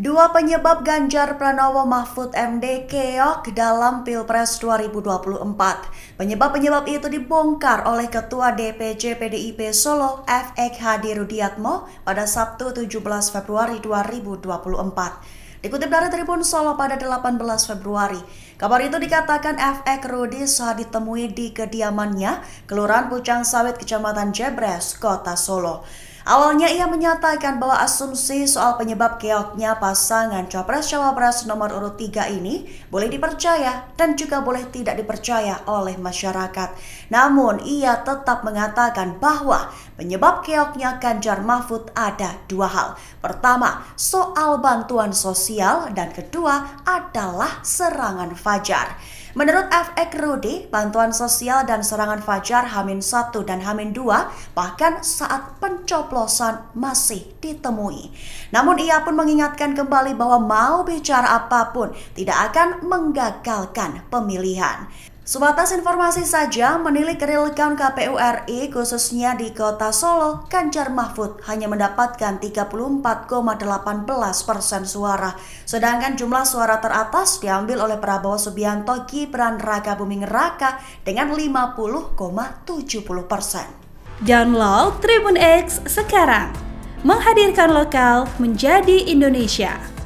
Dua penyebab Ganjar Pranowo Mahfud MD keok dalam Pilpres 2024. Penyebab-penyebab itu dibongkar oleh Ketua DPC PDIP Solo FX Hadi Rudiatmo pada Sabtu 17 Februari 2024. Dikutip dari Tribun Solo pada 18 Februari, kabar itu dikatakan FX Rudi saat ditemui di kediamannya, Kelurahan Pucang Sawit, Kecamatan Jebres, Kota Solo. Awalnya ia menyatakan bahwa asumsi soal penyebab keoknya pasangan Capres-Cawapres nomor urut 3 ini boleh dipercaya dan juga boleh tidak dipercaya oleh masyarakat. Namun ia tetap mengatakan bahwa penyebab keoknya Ganjar Mahfud ada dua hal. Pertama, soal bantuan sosial dan kedua adalah serangan Fajar. Menurut FX Rudi, bantuan sosial dan serangan fajar Hamin 1 dan Hamin 2 bahkan saat pencoplosan masih ditemui. Namun ia pun mengingatkan kembali bahwa mau bicara apapun tidak akan menggagalkan pemilihan. Sebatas informasi saja, menilik real count KPU RI khususnya di kota Solo, Kancar Mahfud hanya mendapatkan 34,18 persen suara. Sedangkan jumlah suara teratas diambil oleh Prabowo Subianto Gibran Raka Buming Raka dengan 50,70 persen. Download Tribun X sekarang, menghadirkan lokal menjadi Indonesia.